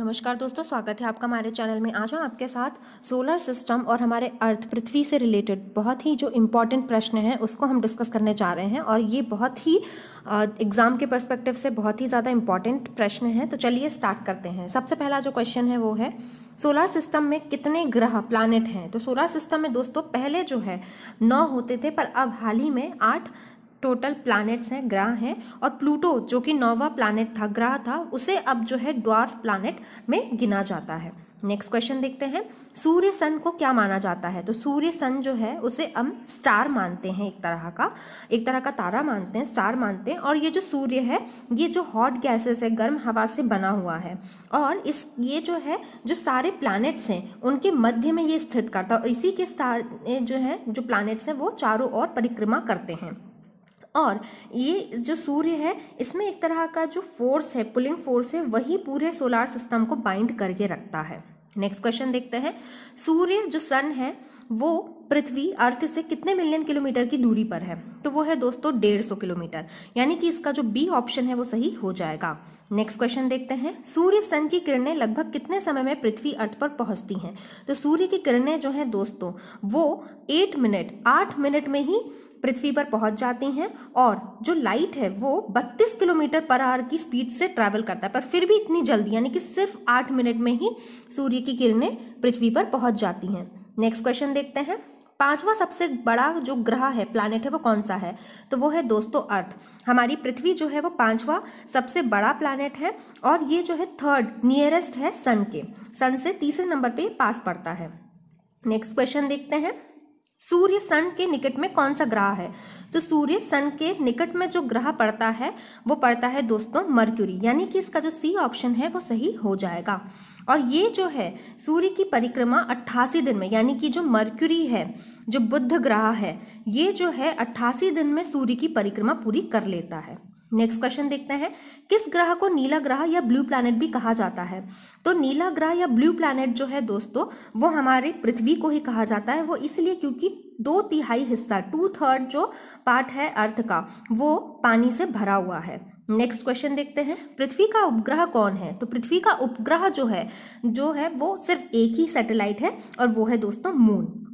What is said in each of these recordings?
नमस्कार दोस्तों स्वागत है आपका हमारे चैनल में आज हम आपके साथ सोलर सिस्टम और हमारे अर्थ पृथ्वी से रिलेटेड बहुत ही जो इम्पॉर्टेंट प्रश्न है उसको हम डिस्कस करने जा रहे हैं और ये बहुत ही एग्ज़ाम के पर्सपेक्टिव से बहुत ही ज़्यादा इम्पॉर्टेंट प्रश्न है तो चलिए स्टार्ट करते हैं सबसे पहला जो क्वेश्चन है वो है सोलर सिस्टम में कितने ग्रह प्लानट हैं तो सोलर सिस्टम में दोस्तों पहले जो है नौ होते थे पर अब हाल ही में आठ टोटल प्लैनेट्स हैं ग्रह हैं और प्लूटो जो कि नौवा प्लैनेट था ग्रह था उसे अब जो है ड्वार्फ प्लैनेट में गिना जाता है नेक्स्ट क्वेश्चन देखते हैं सूर्य सन को क्या माना जाता है तो सूर्य सन जो है उसे हम स्टार मानते हैं एक तरह का एक तरह का तारा मानते हैं स्टार मानते हैं और ये जो सूर्य है ये जो हॉट गैसेस है गर्म हवा से बना हुआ है और इस ये जो है जो सारे प्लैनेट्स हैं उनके मध्य में ये स्थित करता है और इसी के स्टार जो है जो प्लानिट्स हैं वो चारों ओर परिक्रमा करते हैं और ये जो सूर्य है इसमें एक तरह का जो फोर्स है पुलिंग फोर्स है वही पूरे सोलार सिस्टम को बाइंड करके रखता है नेक्स्ट क्वेश्चन देखते हैं सूर्य जो सन है वो पृथ्वी अर्थ से कितने मिलियन किलोमीटर की दूरी पर है तो वो है दोस्तों डेढ़ सौ किलोमीटर यानी कि इसका जो बी ऑप्शन है वो सही हो जाएगा नेक्स्ट क्वेश्चन देखते हैं सूर्य सन की किरणें लगभग कितने समय में पृथ्वी अर्थ पर पहुंचती हैं तो सूर्य की किरणें जो हैं दोस्तों वो एट मिनट आठ मिनट में ही पृथ्वी पर पहुंच जाती हैं और जो लाइट है वो 32 किलोमीटर पर आवर की स्पीड से ट्रैवल करता है पर फिर भी इतनी जल्दी यानी कि सिर्फ आठ मिनट में ही सूर्य की किरणें पृथ्वी पर पहुंच जाती हैं नेक्स्ट क्वेश्चन देखते हैं पांचवा सबसे बड़ा जो ग्रह है प्लानट है वो कौन सा है तो वो है दोस्तों अर्थ हमारी पृथ्वी जो है वो पांचवा सबसे बड़ा प्लानट है और ये जो है थर्ड नियरेस्ट है सन के सन से तीसरे नंबर पे पास पड़ता है नेक्स्ट क्वेश्चन देखते हैं सूर्य सन के निकट में कौन सा ग्रह है तो सूर्य सन के निकट में जो ग्रह पड़ता है वो पड़ता है दोस्तों मर्क्यूरी यानी कि इसका जो सी ऑप्शन है वो सही हो जाएगा और ये जो है सूर्य की परिक्रमा अट्ठासी दिन में यानी कि जो मर्क्यूरी है जो बुद्ध ग्रह है ये जो है अट्ठासी दिन में सूर्य की परिक्रमा पूरी कर लेता है नेक्स्ट क्वेश्चन देखते हैं किस ग्रह को नीला ग्रह या ब्लू प्लैनेट भी कहा जाता है तो नीला ग्रह या ब्लू प्लैनेट जो है दोस्तों वो हमारे पृथ्वी को ही कहा जाता है वो इसलिए क्योंकि दो तिहाई हिस्सा टू थर्ड जो पार्ट है अर्थ का वो पानी से भरा हुआ है नेक्स्ट क्वेश्चन देखते हैं पृथ्वी का उपग्रह कौन है तो पृथ्वी का उपग्रह जो है जो है वो सिर्फ एक ही सैटेलाइट है और वो है दोस्तों मून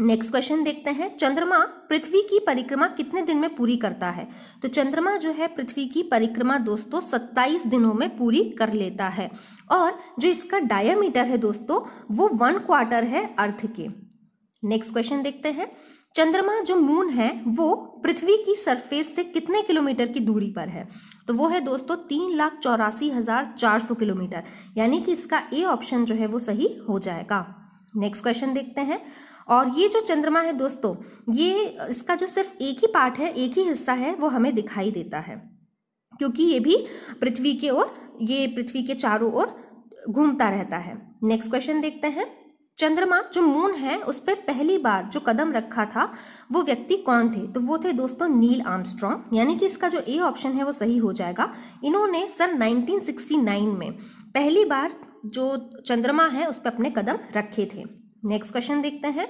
नेक्स्ट क्वेश्चन देखते हैं चंद्रमा पृथ्वी की परिक्रमा कितने दिन में पूरी करता है तो चंद्रमा जो है पृथ्वी की परिक्रमा दोस्तों 27 दिनों में पूरी कर लेता है और जो इसका डायमीटर है दोस्तों वो वन क्वार्टर है अर्थ के नेक्स्ट क्वेश्चन देखते हैं चंद्रमा जो मून है वो पृथ्वी की सरफेस से कितने किलोमीटर की दूरी पर है तो वो है दोस्तों तीन लाख चौरासी हजार चार सौ किलोमीटर यानी कि इसका ए ऑप्शन जो है वो सही हो जाएगा नेक्स्ट क्वेश्चन देखते हैं और ये जो चंद्रमा है दोस्तों ये इसका जो सिर्फ एक ही पार्ट है एक ही हिस्सा है वो हमें दिखाई देता है क्योंकि ये भी पृथ्वी के ओर ये पृथ्वी के चारों ओर घूमता रहता है नेक्स्ट क्वेश्चन देखते हैं चंद्रमा जो मून है उस पर पहली बार जो कदम रखा था वो व्यक्ति कौन थे तो वो थे दोस्तों नील आर्मस्ट्रॉन्ग यानी कि इसका जो ए ऑप्शन है वो सही हो जाएगा इन्होंने सन 1969 में पहली बार जो चंद्रमा है उस पर अपने कदम रखे थे नेक्स्ट क्वेश्चन देखते हैं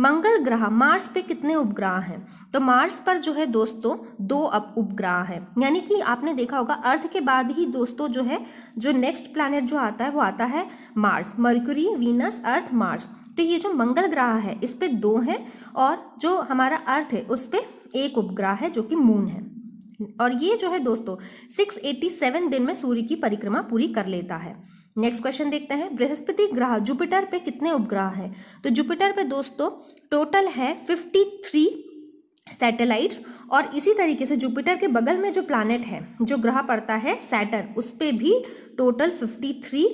मंगल ग्रह मार्स पे कितने उपग्रह हैं तो मार्स पर जो है दोस्तों दो अब उपग्रह हैं यानी कि आपने देखा होगा अर्थ के बाद ही दोस्तों जो है जो नेक्स्ट प्लानट जो आता है वो आता है Mars Mercury Venus Earth Mars तो ये जो मंगल ग्रह है इस पे दो हैं और जो हमारा अर्थ है उस पे एक उपग्रह है जो कि मून है और ये जो है दोस्तों 687 दिन में सूर्य की परिक्रमा पूरी कर लेता है नेक्स्ट क्वेश्चन देखते हैं बृहस्पति ग्रह जुपिटर पे कितने उपग्रह हैं तो जुपिटर पे दोस्तों टोटल है फिफ्टी थ्री सैटेलाइट्स और इसी तरीके से जुपिटर के बगल में जो प्लानट है जो ग्रह पड़ता है सैटर्न उस पर भी टोटल फिफ्टी थ्री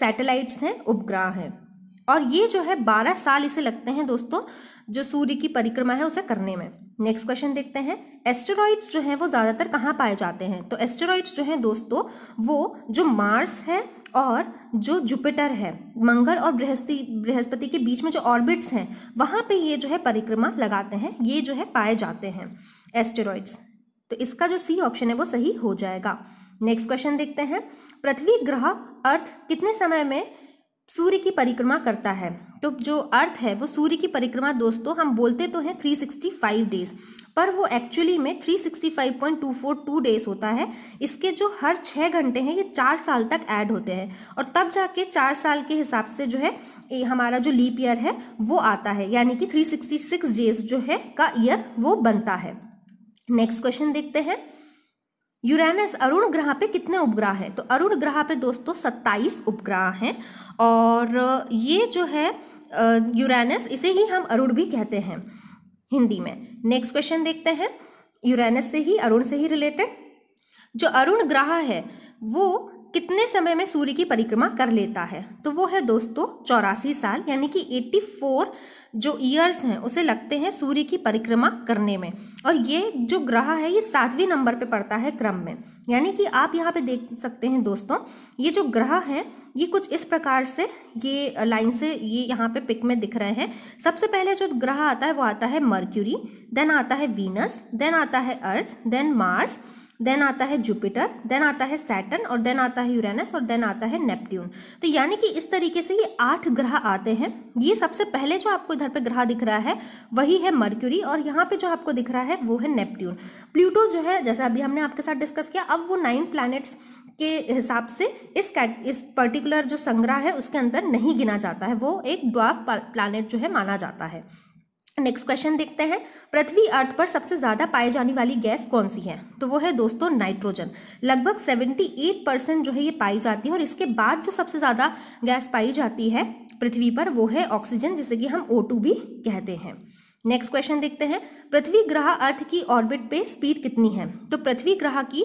सैटेलाइट्स हैं उपग्रह हैं और ये जो है बारह साल इसे लगते हैं दोस्तों जो सूर्य की परिक्रमा है उसे करने में नेक्स्ट क्वेश्चन देखते हैं एस्टेरॉइड्स जो हैं वो ज़्यादातर कहाँ पाए जाते हैं तो एस्टेरॉइड्स जो हैं दोस्तों वो जो मार्स है और जो जुपिटर है मंगल और बृहस्पति बृहस्पति के बीच में जो ऑर्बिट्स हैं वहाँ पे ये जो है परिक्रमा लगाते हैं ये जो है पाए जाते हैं एस्टेरॉइड्स तो इसका जो सी ऑप्शन है वो सही हो जाएगा नेक्स्ट क्वेश्चन देखते हैं पृथ्वी ग्रह अर्थ कितने समय में सूर्य की परिक्रमा करता है तो जो अर्थ है वो सूर्य की परिक्रमा दोस्तों हम बोलते तो हैं 365 डेज पर वो एक्चुअली में 365.242 डेज होता है इसके जो हर छः घंटे हैं ये चार साल तक ऐड होते हैं और तब जाके चार साल के हिसाब से जो है हमारा जो लीप ईयर है वो आता है यानी कि 366 डेज जो है का ईयर वो बनता है नेक्स्ट क्वेश्चन देखते हैं यूरेनस अरुण ग्रह पे कितने उपग्रह हैं तो अरुण ग्रह पे दोस्तों सत्ताईस उपग्रह हैं और ये जो है यूरेनस इसे ही हम अरुण भी कहते हैं हिंदी में नेक्स्ट क्वेश्चन देखते हैं यूरेनस से ही अरुण से ही रिलेटेड जो अरुण ग्रह है वो कितने समय में सूर्य की परिक्रमा कर लेता है तो वो है दोस्तों चौरासी साल यानी कि 84 जो ईयर्स हैं उसे लगते हैं सूर्य की परिक्रमा करने में और ये जो ग्रह है ये सातवें नंबर पे पड़ता है क्रम में यानी कि आप यहाँ पे देख सकते हैं दोस्तों ये जो ग्रह हैं ये कुछ इस प्रकार से ये लाइन से ये यहाँ पे पिक में दिख रहे हैं सबसे पहले जो ग्रह आता है वो आता है मर्क्यूरी देन आता है वीनस देन आता है अर्थ देन मार्स देन आता है जुपिटर देन आता है सैटन और देन आता है यूरेनस और देन आता है नेपट्ट्यून तो यानी कि इस तरीके से ये आठ ग्रह आते हैं ये सबसे पहले जो आपको इधर पे ग्रह दिख रहा है वही है मर्क्यूरी और यहाँ पे जो आपको दिख रहा है वो है नेपट्ट्यून प्लूटो जो है जैसे अभी हमने आपके साथ डिस्कस किया अब वो नाइन प्लानट्स के हिसाब से इस इस पर्टिकुलर जो संग्रह है उसके अंदर नहीं गिना जाता है वो एक ड्वाफ प्लानट जो है माना जाता है नेक्स्ट क्वेश्चन देखते हैं पृथ्वी अर्थ पर सबसे ज़्यादा पाई जाने वाली गैस कौन सी है तो वो है दोस्तों नाइट्रोजन लगभग 78 परसेंट जो है ये पाई जाती है और इसके बाद जो सबसे ज़्यादा गैस पाई जाती है पृथ्वी पर वो है ऑक्सीजन जिसे कि हम ओ भी कहते हैं नेक्स्ट क्वेश्चन देखते हैं पृथ्वी ग्रह अर्थ की ऑर्बिट पे स्पीड कितनी है तो पृथ्वी ग्रह की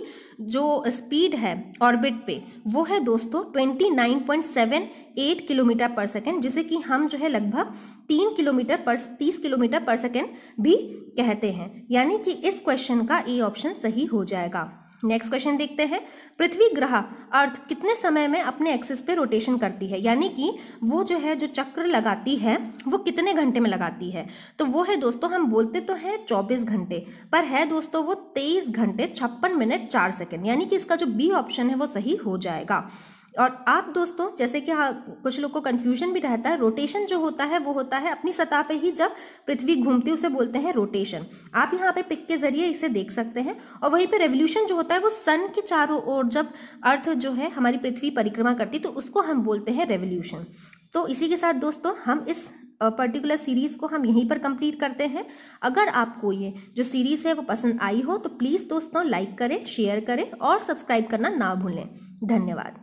जो स्पीड है ऑर्बिट पे वो है दोस्तों 29.78 किलोमीटर पर सेकेंड जिसे कि हम जो है लगभग तीन किलोमीटर पर तीस किलोमीटर पर सेकेंड भी कहते हैं यानी कि इस क्वेश्चन का ए ऑप्शन सही हो जाएगा नेक्स्ट क्वेश्चन देखते हैं पृथ्वी ग्रह अर्थ कितने समय में अपने एक्सिस पे रोटेशन करती है यानी कि वो जो है जो चक्र लगाती है वो कितने घंटे में लगाती है तो वो है दोस्तों हम बोलते तो हैं 24 घंटे पर है दोस्तों वो 23 घंटे छप्पन मिनट चार सेकेंड यानी कि इसका जो बी ऑप्शन है वो सही हो जाएगा और आप दोस्तों जैसे कि हाँ कुछ लोग को कन्फ्यूजन भी रहता है रोटेशन जो होता है वो होता है अपनी सतह पे ही जब पृथ्वी घूमती उसे बोलते हैं रोटेशन आप यहाँ पे पिक के जरिए इसे देख सकते हैं और वहीं पे रेवोल्यूशन जो होता है वो सन के चारों ओर जब अर्थ जो है हमारी पृथ्वी परिक्रमा करती तो उसको हम बोलते हैं रेवोल्यूशन तो इसी के साथ दोस्तों हम इस पर्टिकुलर सीरीज़ को हम यहीं पर कंप्लीट करते हैं अगर आपको ये जो सीरीज़ है वो पसंद आई हो तो प्लीज़ दोस्तों लाइक करें शेयर करें और सब्सक्राइब करना ना भूलें धन्यवाद